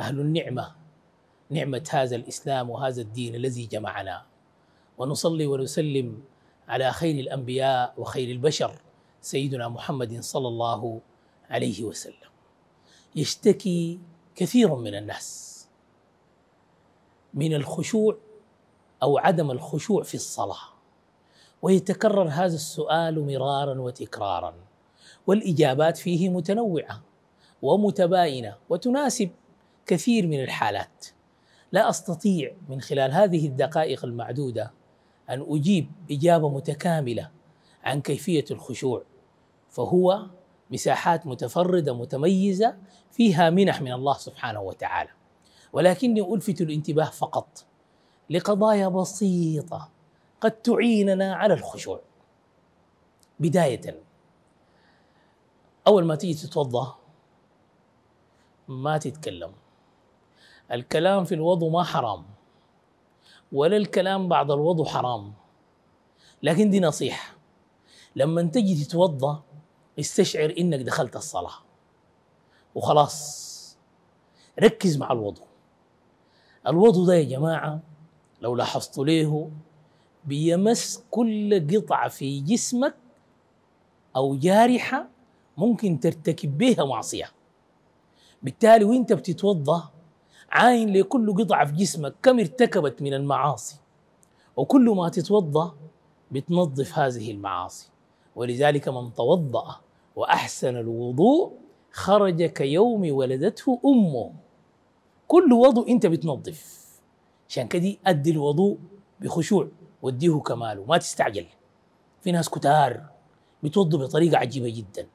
أهل النعمة نعمة هذا الإسلام وهذا الدين الذي جمعنا ونصلي ونسلم على خير الأنبياء وخير البشر سيدنا محمد صلى الله عليه وسلم يشتكي كثير من الناس من الخشوع أو عدم الخشوع في الصلاة ويتكرر هذا السؤال مرارا وتكرارا والإجابات فيه متنوعة ومتباينة وتناسب كثير من الحالات لا استطيع من خلال هذه الدقائق المعدوده ان اجيب اجابه متكامله عن كيفيه الخشوع فهو مساحات متفرده متميزه فيها منح من الله سبحانه وتعالى ولكني الفت الانتباه فقط لقضايا بسيطه قد تعيننا على الخشوع بدايه اول ما تيجي تتوضا ما تتكلم الكلام في الوضوء ما حرام ولا الكلام بعد الوضوء حرام لكن دي نصيحة لما تجي تتوضأ استشعر إنك دخلت الصلاة وخلاص ركز مع الوضوء الوضوء ده يا جماعة لو لاحظتوا ليه بيمس كل قطعة في جسمك أو جارحة ممكن ترتكب بها معصية بالتالي وانت بتتوضأ عاين لكل قطعة في جسمك كم ارتكبت من المعاصي وكل ما تتوضأ بتنظف هذه المعاصي ولذلك من توضأ وأحسن الوضوء خرج كيوم ولدته أمه كل وضوء أنت بتنظف عشان كده أدي الوضوء بخشوع وديه كماله ما تستعجل في ناس كتار بتوضوا بطريقة عجيبة جدا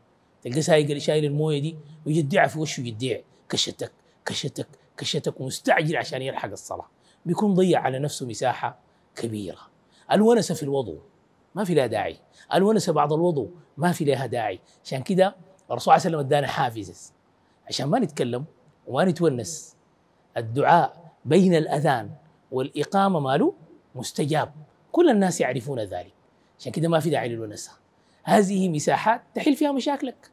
تلقى سايق شايل الموية دي ويجدعها في وشه يجدع كشتك كشتك كشتك ومستعجل عشان يلحق الصلاه بيكون ضيع على نفسه مساحه كبيره الونسه في الوضوء ما في لها داعي الونسه بعد الوضوء ما في لها داعي عشان كده الرسول صلى الله عليه وسلم ادانا حافز عشان ما نتكلم وما نتونس الدعاء بين الاذان والاقامه ماله مستجاب كل الناس يعرفون ذلك عشان كده ما في داعي للونسه هذه مساحات تحل فيها مشاكلك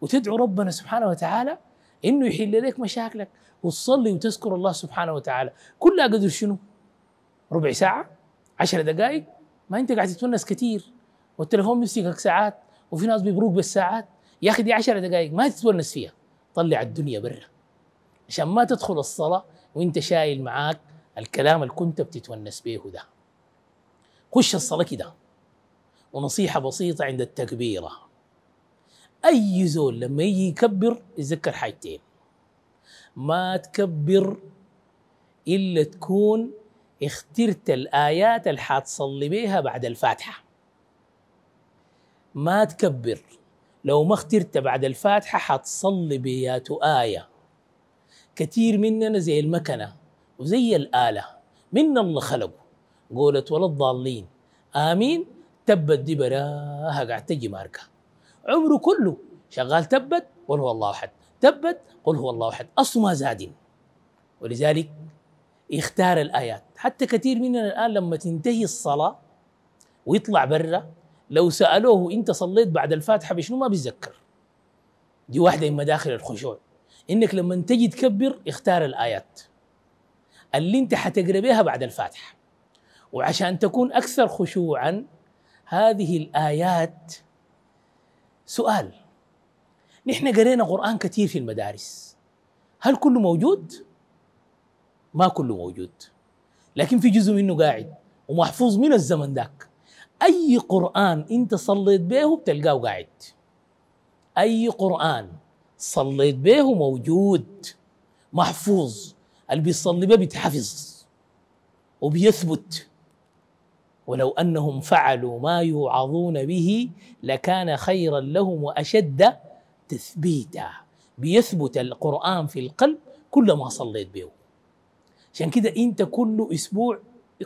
وتدعو ربنا سبحانه وتعالى انه يحل لك مشاكلك وتصلي وتذكر الله سبحانه وتعالى كلها قدر شنو؟ ربع ساعه عشر دقائق ما انت قاعد تتونس كثير والتليفون بيمسكك ساعات وفي ناس بيبروك بالساعات يا اخي دي 10 دقائق ما تتونس فيها طلع الدنيا برا عشان ما تدخل الصلاه وانت شايل معاك الكلام اللي كنت بتتونس به ده خش الصلاه كده ونصيحه بسيطه عند التكبيره اي زول لما يجي يكبر يتذكر حاجتين ما تكبر الا تكون اخترت الايات اللي حتصلي بيها بعد الفاتحه ما تكبر لو ما اخترت بعد الفاتحه حتصلي بياتو ايه كثير مننا زي المكنه وزي الاله من الله خلقه قولت ولا الضالين امين تبت دي براها قاعد تجي ماركه عمره كله شغال تبت قل هو الله احد تبت قل هو الله احد اصله ما زاد ولذلك يختار الايات حتى كثير مننا الان لما تنتهي الصلاه ويطلع برا لو سالوه انت صليت بعد الفاتحه بشنو ما بيتذكر دي واحده من مداخل الخشوع انك لما تجي تكبر اختار الايات اللي انت حتقرا بها بعد الفاتحه وعشان تكون اكثر خشوعا هذه الايات سؤال نحن قرينا قرآن كثير في المدارس هل كله موجود؟ ما كله موجود لكن في جزء منه قاعد ومحفوظ من الزمن ذاك أي قرآن أنت صليت به بتلقاه قاعد أي قرآن صليت به موجود محفوظ اللي بيصلي به بيتحفظ وبيثبت ولو انهم فعلوا ما يوعظون به لكان خيرا لهم واشد تثبيتا بيثبت القران في القلب كلما صليت به عشان كده انت كل اسبوع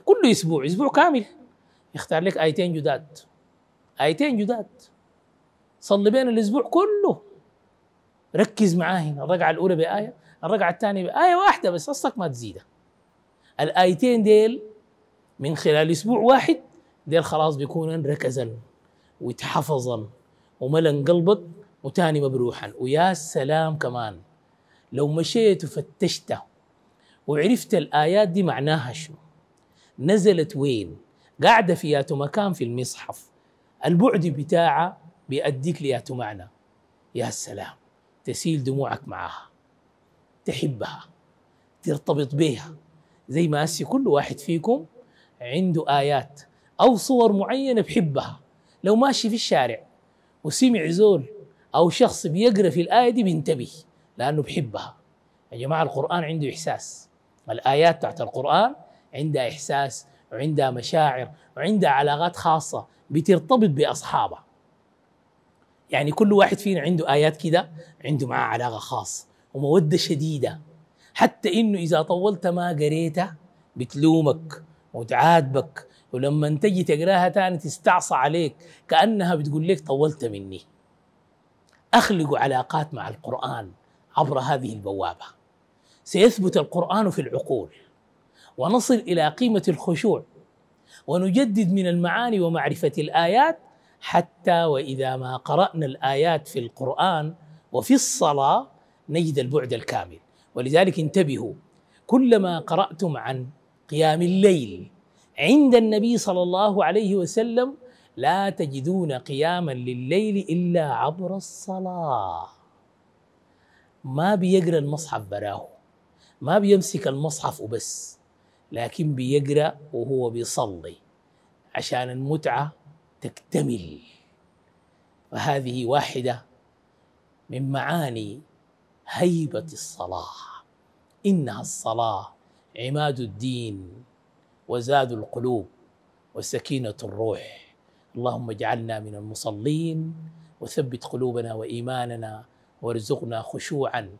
كل اسبوع اسبوع كامل يختار لك ايتين جداد ايتين جداد صلي بين الاسبوع كله ركز معاهن الرقعه الاولى بايه الرقعه الثانيه بايه واحده بس اصلك ما تزيدها الايتين ديل من خلال اسبوع واحد ديل خلاص بيكون ركزا وتحفظا وملن قلبك وتاني مبروحا ويا سلام كمان لو مشيت وفتشت وعرفت الآيات دي معناها شنو نزلت وين قاعدة في ياتو مكان في المصحف البعد بتاعها بيأديك لياتو معنى يا سلام تسيل دموعك معاها تحبها ترتبط بها زي ما هسي كل واحد فيكم عنده آيات أو صور معينة بحبها لو ماشي في الشارع وسمع زول أو شخص بيقرأ في الآية دي بينتبه لأنه بحبها يا جماعة القرآن عنده إحساس الآيات تحت القرآن عندها إحساس وعندها مشاعر وعندها علاقات خاصة بترتبط بأصحابها يعني كل واحد فينا عنده آيات كده عنده معاه علاقة خاصة ومودة شديدة حتى إنه إذا طولت ما قريتها بتلومك وتعاتبك ولما تجي تقراها تاني تستعصى عليك كأنها بتقول لك طولت مني أخلق علاقات مع القرآن عبر هذه البوابة سيثبت القرآن في العقول ونصل إلى قيمة الخشوع ونجدد من المعاني ومعرفة الآيات حتى وإذا ما قرأنا الآيات في القرآن وفي الصلاة نجد البعد الكامل ولذلك انتبهوا كلما قرأتم عن قيام الليل عند النبي صلى الله عليه وسلم لا تجدون قياما لليل إلا عبر الصلاة ما بيقرأ المصحف براه ما بيمسك المصحف وبس لكن بيقرأ وهو بيصلي عشان المتعة تكتمل وهذه واحدة من معاني هيبة الصلاة إنها الصلاة عماد الدين وزاد القلوب وسكينة الروح اللهم اجعلنا من المصلين وثبت قلوبنا وإيماننا وارزقنا خشوعا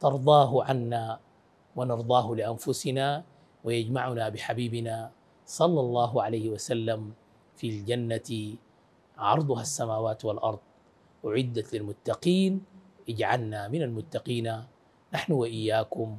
ترضاه عنا ونرضاه لأنفسنا ويجمعنا بحبيبنا صلى الله عليه وسلم في الجنة عرضها السماوات والأرض أعدت للمتقين اجعلنا من المتقين نحن وإياكم